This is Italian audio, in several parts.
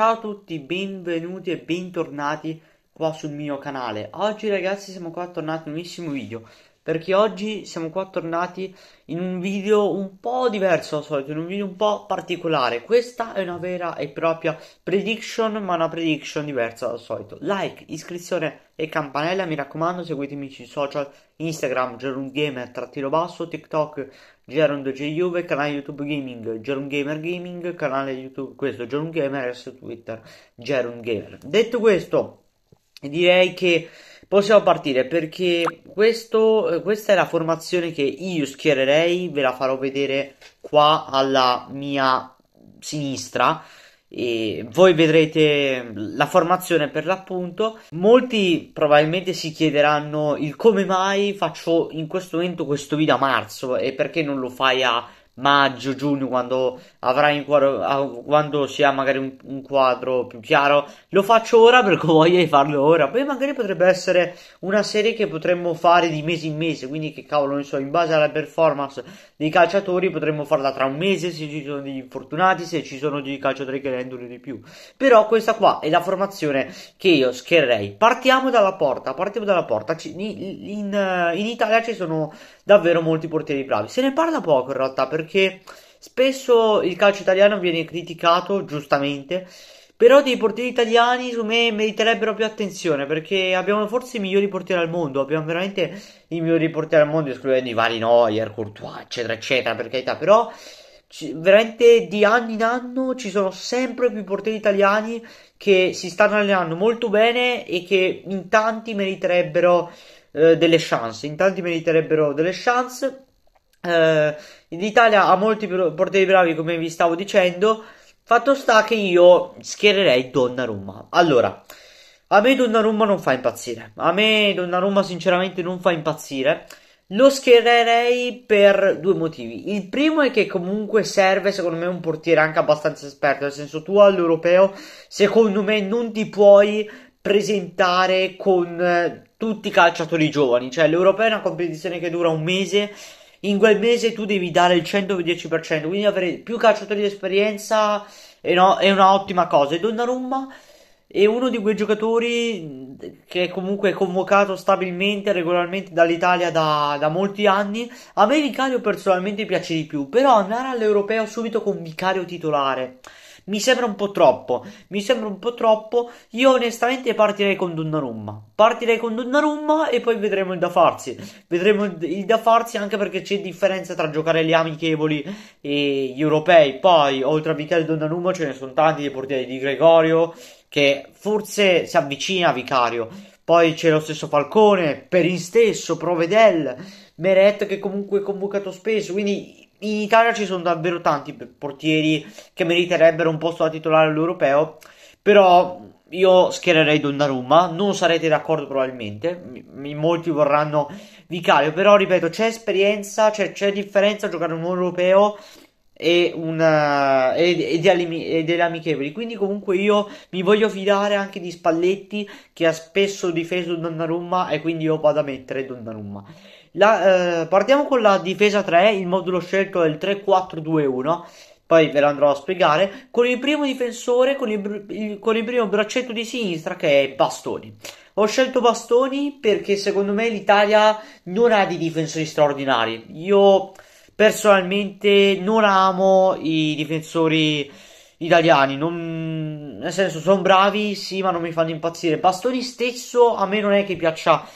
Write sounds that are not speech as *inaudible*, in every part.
Ciao a tutti, benvenuti e bentornati qua sul mio canale Oggi ragazzi siamo qua tornati in un nuovissimo video perché oggi siamo qua tornati in un video un po' diverso dal solito, in un video un po' particolare. Questa è una vera e propria prediction, ma una prediction diversa dal solito. Like, iscrizione e campanella, mi raccomando, seguitemi sui social Instagram gerungamer trattino basso, TikTok gerundjuve, canale YouTube Gaming gerungamer gaming, canale YouTube questo gerungamer e su Twitter gerungamer. Detto questo, direi che Possiamo partire perché questo, eh, questa è la formazione che io schiererei, ve la farò vedere qua alla mia sinistra e voi vedrete la formazione per l'appunto. Molti probabilmente si chiederanno il come mai faccio in questo momento questo video a marzo e perché non lo fai a maggio, giugno, quando avrai in quadro, ah, quando si ha magari un, un, quadro più chiaro, lo faccio ora perché *laughs* ho voglia di farlo ora. Poi magari potrebbe essere una serie che potremmo fare di mese in mese, quindi che cavolo, non so, in base alla performance dei calciatori potremmo farla tra un mese se ci sono degli infortunati, se ci sono dei calciatori che rendono di più. Però questa qua è la formazione che io schiererei. Partiamo dalla porta, partiamo dalla porta. In, in, in Italia ci sono davvero molti portieri bravi. Se ne parla poco in realtà perché spesso il calcio italiano viene criticato giustamente. Però dei portieri italiani su me meriterebbero più attenzione perché abbiamo forse i migliori portieri al mondo, abbiamo veramente i migliori portieri al mondo escludendo i vari Neuer, Courtois, eccetera, eccetera, per carità, però c- veramente di anno in anno ci sono sempre più portieri italiani che si stanno allenando molto bene e che in tanti meriterebbero eh, delle chance, in tanti meriterebbero delle chance. Eh, Italia ha molti portieri bravi, come vi stavo dicendo. Fatto sta che io schiererei Donnarumma. Allora, a me Donnarumma non fa impazzire. A me Donnarumma sinceramente non fa impazzire. Lo schiererei per due motivi. Il primo è che comunque serve, secondo me, un portiere anche abbastanza esperto. Nel senso, tu all'europeo, secondo me, non ti puoi presentare con eh, tutti i calciatori giovani. Cioè, l'Europeo è una competizione che dura un mese. In quel mese tu devi dare il 110%, quindi avere più calciatori di esperienza è, no, è un'ottima cosa. E Donnarumma è uno di quei giocatori che è comunque è convocato stabilmente, regolarmente dall'Italia da, da molti anni. A me Vicario personalmente piace di più, però andare all'Europeo subito con Vicario titolare mi sembra un po' troppo, mi sembra un po' troppo. Io onestamente partirei con Donnarumma. Partirei con Donnarumma e poi vedremo il da farsi. Vedremo il da farsi anche perché c'è differenza tra giocare gli amichevoli e gli europei. Poi, oltre a Vicario e Donnarumma, ce ne sono tanti dei portieri di Gregorio che forse si avvicina a Vicario. Poi c'è lo stesso Falcone, Perin stesso, Provedel, Meret che comunque è convocato spesso, quindi in Italia ci sono davvero tanti portieri che meriterebbero un posto da titolare all'europeo, però io schiererei Donnarumma, non sarete d'accordo probabilmente, M- molti vorranno Vicario, però ripeto, c'è esperienza, c'è, c'è differenza a giocare un europeo e, una, e, e, di, e, delle amichevoli. Quindi, comunque, io mi voglio fidare anche di Spalletti che ha spesso difeso Donnarumma. E quindi io vado a mettere Donnarumma. La, eh, partiamo con la difesa 3, il modulo scelto è il 3-4-2-1, poi ve lo andrò a spiegare, con il primo difensore, con il, il, con il primo braccetto di sinistra che è Bastoni. Ho scelto Bastoni perché secondo me l'Italia non ha dei difensori straordinari. Io personalmente non amo i difensori italiani, non... nel senso sono bravi, sì, ma non mi fanno impazzire. Bastoni stesso a me non è che piaccia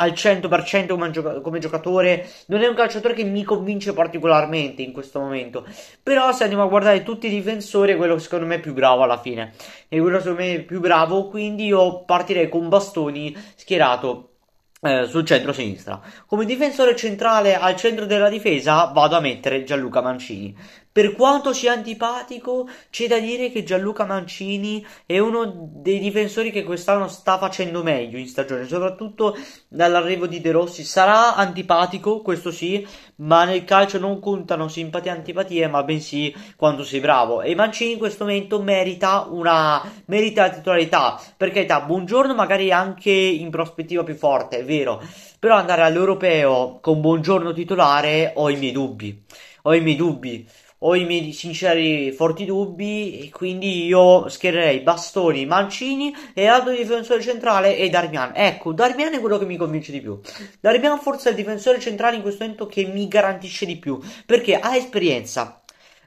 al 100% come, gioc- come, giocatore, non è un calciatore che mi convince particolarmente in questo momento. Però se andiamo a guardare tutti i difensori è quello che secondo me è più bravo alla fine. È quello secondo me è più bravo, quindi io partirei con Bastoni schierato eh, sul centro-sinistra. Come difensore centrale al centro della difesa vado a mettere Gianluca Mancini, per quanto sia antipatico, c'è da dire che Gianluca Mancini è uno dei difensori che quest'anno sta facendo meglio in stagione, soprattutto dall'arrivo di De Rossi. Sarà antipatico, questo sì, ma nel calcio non contano simpatie e antipatie, ma bensì quando sei bravo. E Mancini in questo momento merita una merita titolarità. Per carità, buongiorno, magari anche in prospettiva più forte, è vero. Però andare all'europeo con buongiorno titolare ho i miei dubbi. Ho i miei dubbi ho i miei sinceri forti dubbi e quindi io schiererei Bastoni, Mancini e altro difensore centrale e Darmian. Ecco, Darmian è quello che mi convince di più. Darmian forse è il difensore centrale in questo momento che mi garantisce di più perché ha esperienza.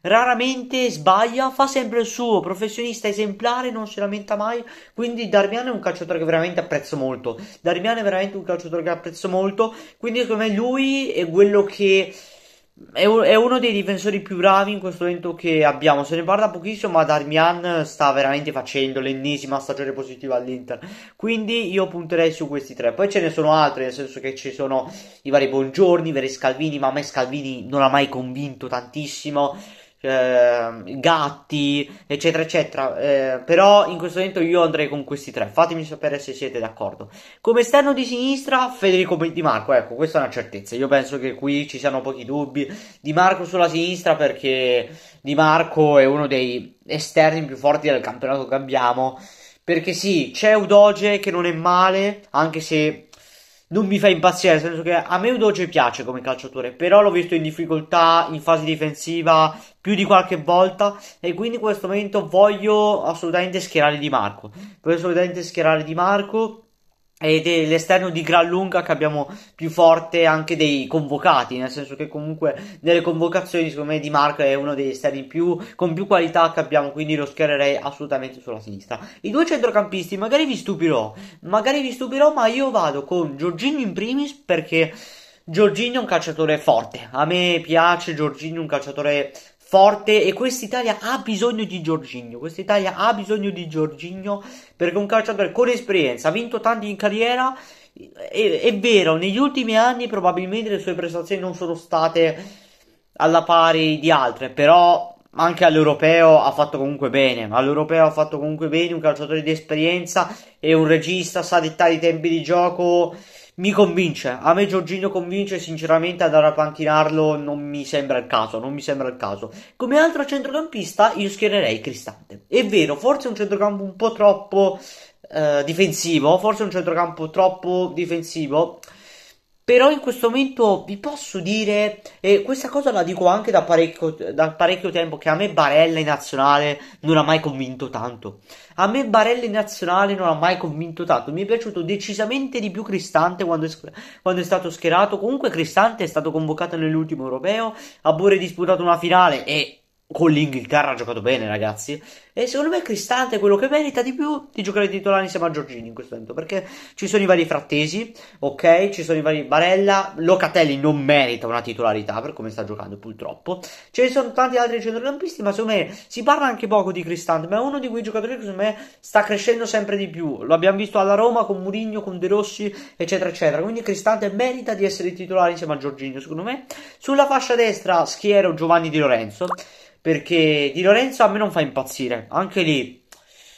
Raramente sbaglia, fa sempre il suo, professionista esemplare, non si lamenta mai. Quindi Darmian è un calciatore che veramente apprezzo molto. Darmian è veramente un calciatore che apprezzo molto. Quindi secondo me lui è quello che è, uno dei difensori più bravi in questo momento che abbiamo. Se ne parla pochissimo, ma Darmian sta veramente facendo l'ennesima stagione positiva all'Inter. Quindi io punterei su questi tre. Poi ce ne sono altri, nel senso che ci sono i vari Buongiorni, i vari Scalvini, ma a me Scalvini non ha mai convinto tantissimo eh, gatti, eccetera, eccetera. Eh, però in questo momento io andrei con questi tre. Fatemi sapere se siete d'accordo. Come esterno di sinistra, Federico Di Marco. Ecco, questa è una certezza. Io penso che qui ci siano pochi dubbi. Di Marco sulla sinistra perché Di Marco è uno dei esterni più forti del campionato che abbiamo. Perché sì, c'è Udoge che non è male, anche se non mi fa impazzire, nel senso che a me Udoge piace come calciatore, però l'ho visto in difficoltà in fase difensiva più di qualche volta e quindi in questo momento voglio assolutamente schierare Di Marco. Voglio assolutamente schierare Di Marco ed è l'esterno di gran lunga che abbiamo più forte anche dei convocati, nel senso che comunque nelle convocazioni secondo me Di Marco è uno degli esterni più, con più qualità che abbiamo, quindi lo schiererei assolutamente sulla sinistra. I due centrocampisti, magari vi stupirò, magari vi stupirò, ma io vado con Giorgino in primis perché Giorgino è un calciatore forte, a me piace Giorgino, un calciatore forte forte e quest'Italia ha bisogno di Giorginio, quest'Italia ha bisogno di Giorginio perché è un calciatore con esperienza, ha vinto tanti in carriera, è, è, vero, negli ultimi anni probabilmente le sue prestazioni non sono state alla pari di altre, però anche all'europeo ha fatto comunque bene, all'europeo ha fatto comunque bene un calciatore di esperienza e un regista sa dettare i tempi di gioco mi convince. A me Giorgino convince, sinceramente, andare a pantinarlo non mi sembra il caso, non mi sembra il caso. Come altro centrocampista io schiererei Cristante. È vero, forse è un centrocampo un po' troppo eh, difensivo, forse è un centrocampo troppo difensivo. Però in questo momento vi posso dire, e questa cosa la dico anche da parecchio, da parecchio tempo, che a me Barella in nazionale non ha mai convinto tanto. A me Barella in nazionale non ha mai convinto tanto. Mi è piaciuto decisamente di più Cristante quando è, quando è stato schierato. Comunque Cristante è stato convocato nell'ultimo europeo, ha pure disputato una finale e con l'Inghilterra ha giocato bene, ragazzi. E secondo me Cristante è quello che merita di più di giocare titolare insieme a Giorgini in questo momento. Perché ci sono i vari frattesi, ok? Ci sono i vari Barella. Locatelli non merita una titolarità per come sta giocando, purtroppo. Ce ne sono tanti altri centrocampisti, ma secondo me si parla anche poco di Cristante. Ma è uno di quei giocatori che secondo me sta crescendo sempre di più. Lo abbiamo visto alla Roma con Murigno, con De Rossi, eccetera, eccetera. Quindi Cristante merita di essere titolare insieme a Giorgini, secondo me. Sulla fascia destra schiero Giovanni Di Lorenzo. Perché Di Lorenzo a me non fa impazzire. Anche lì,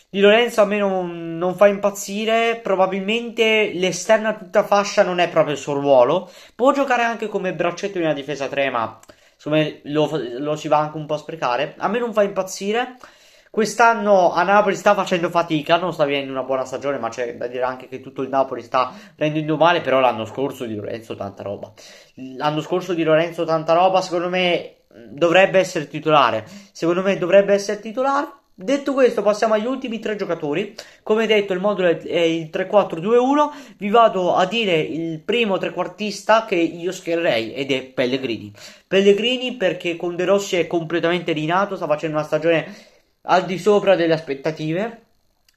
Di Lorenzo a me non, non fa impazzire. Probabilmente l'esterno a tutta fascia non è proprio il suo ruolo. Può giocare anche come braccetto in una difesa 3, ma siccome lo, lo si va anche un po' a sprecare. A me non fa impazzire. Quest'anno a Napoli sta facendo fatica, non sta avendo una buona stagione, ma c'è da dire anche che tutto il Napoli sta rendendo male, però l'anno scorso di Lorenzo tanta roba. L'anno scorso di Lorenzo tanta roba, secondo me dovrebbe essere titolare. Secondo me dovrebbe essere titolare. Detto questo, passiamo agli ultimi tre giocatori. Come detto, il modulo è il 3-4-2-1. Vi vado a dire il primo trequartista che io schiererei ed è Pellegrini. Pellegrini perché con De Rossi è completamente rinato, sta facendo una stagione al di sopra delle aspettative.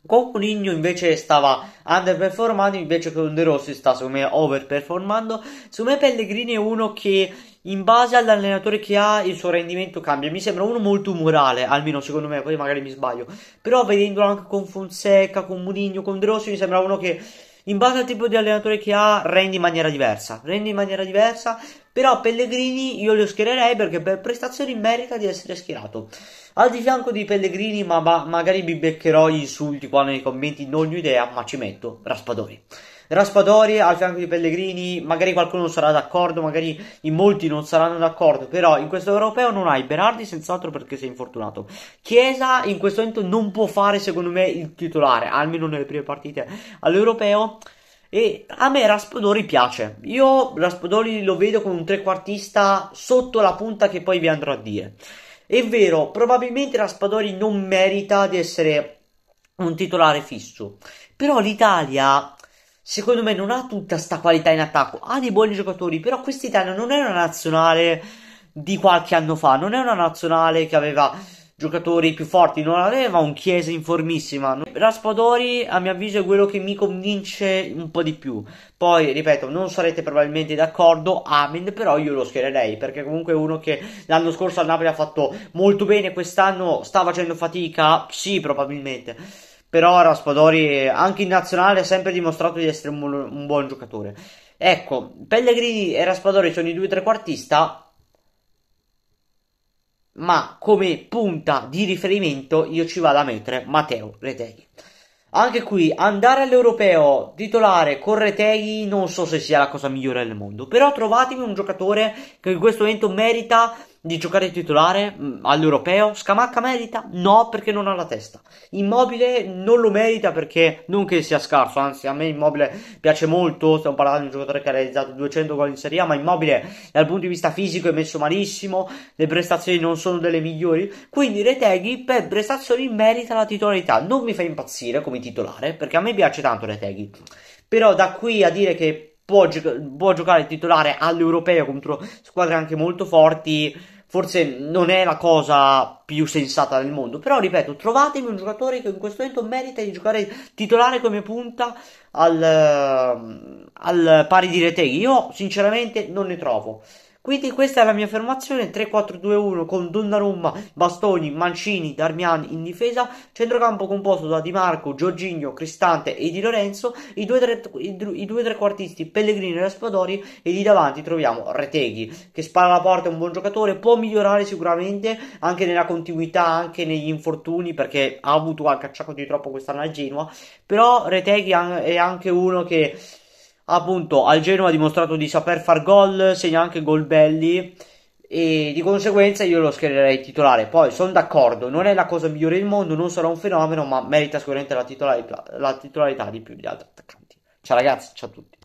Con Cunigno invece stava underperformando, invece con De Rossi sta secondo me overperformando. Secondo me Pellegrini è uno che in base all'allenatore che ha il suo rendimento cambia. Mi sembra uno molto umorale, almeno secondo me, poi magari mi sbaglio. Però vedendolo anche con Fonseca, con Mourinho, con De Rossi, mi sembra uno che in base al tipo di allenatore che ha rende in maniera diversa. Rende in maniera diversa, però Pellegrini io lo schiererei perché per prestazioni merita di essere schierato. Al di fianco di Pellegrini, ma, ma magari mi beccherò gli insulti qua nei commenti, non ho idea, ma ci metto Raspadori. Raspadori al fianco di Pellegrini, magari qualcuno sarà d'accordo, magari in molti non saranno d'accordo, però in questo europeo non hai Berardi senz'altro perché sei infortunato. Chiesa in questo momento non può fare secondo me il titolare, almeno nelle prime partite all'europeo. E a me Raspadori piace. Io Raspadori lo vedo come un trequartista sotto la punta che poi vi andrò a dire. È vero, probabilmente Raspadori non merita di essere un titolare fisso. Però l'Italia secondo me non ha tutta sta qualità in attacco, ha dei buoni giocatori, però quest'Italia non è una nazionale di qualche anno fa, non è una nazionale che aveva giocatori più forti, non aveva un Chiesa informissima Raspadori, a mio avviso, è quello che mi convince un po' di più. Poi, ripeto, non sarete probabilmente d'accordo, Amen, però io lo schiererei, perché comunque è uno che l'anno scorso al Napoli ha fatto molto bene, quest'anno sta facendo fatica, sì, probabilmente però Raspadori anche in nazionale ha sempre dimostrato di essere un, un buon giocatore. Ecco, Pellegrini e Raspadori sono i due trequartista ma come punta di riferimento io ci vado a mettere Matteo Reteghi. Anche qui andare all'europeo titolare con Reteghi non so se sia la cosa migliore del mondo, però trovatemi un giocatore che in questo momento merita di giocare titolare mm, all'europeo? Scamacca merita? No, perché non ha la testa. Immobile non lo merita perché non che sia scarso, anzi a me Immobile piace molto, stiamo parlando di un giocatore che ha realizzato 200 gol in Serie A, ma Immobile dal punto di vista fisico è messo malissimo, le prestazioni non sono delle migliori, quindi Reteghi per prestazioni merita la titolarità. Non mi fa impazzire come titolare, perché a me piace tanto Reteghi. Però da qui a dire che Può, gioca- può, giocare titolare all'europeo contro squadre anche molto forti forse non è la cosa più sensata del mondo. Però, ripeto, trovatemi un giocatore che in questo momento merita di giocare titolare come punta al, ehm, al pari di Reteghi. Io, sinceramente, non ne trovo. Quindi questa è la mia affermazione, 3-4-2-1 con Donnarumma, Bastoni, Mancini, Darmian in difesa, centrocampo composto da Di Marco, Giorginio, Cristante e Di Lorenzo, i due, tre, i, due trequartisti Pellegrini e Raspadori e lì davanti troviamo Reteghi che spara la porta, è un buon giocatore, può migliorare sicuramente anche nella continuità, anche negli infortuni perché ha avuto qualche acciacco di troppo quest'anno a Genoa, però Reteghi è anche uno che appunto al Genoa ha dimostrato di saper far gol, segna anche gol belli e di conseguenza io lo schiererei titolare. Poi sono d'accordo, non è la cosa migliore del mondo, non sarà un fenomeno, ma merita sicuramente la, titolarità, la titolarità di più di altri attaccanti. Ciao ragazzi, ciao a tutti.